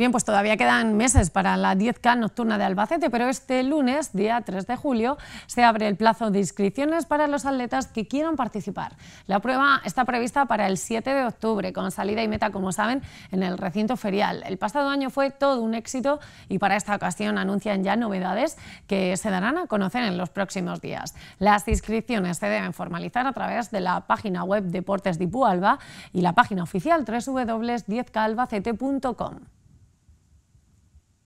Bien, pues todavía quedan meses para la 10K nocturna de Albacete, pero este lunes, día 3 de julio, se abre el plazo de inscripciones para los atletas que quieran participar. La prueba está prevista para el 7 de octubre, con salida y meta, como saben, en el recinto ferial. El pasado año fue todo un éxito y para esta ocasión anuncian ya novedades que se darán a conocer en los próximos días. Las inscripciones se deben formalizar a través de la página web Deportes Alba y la página oficial www.10kalbacete.com.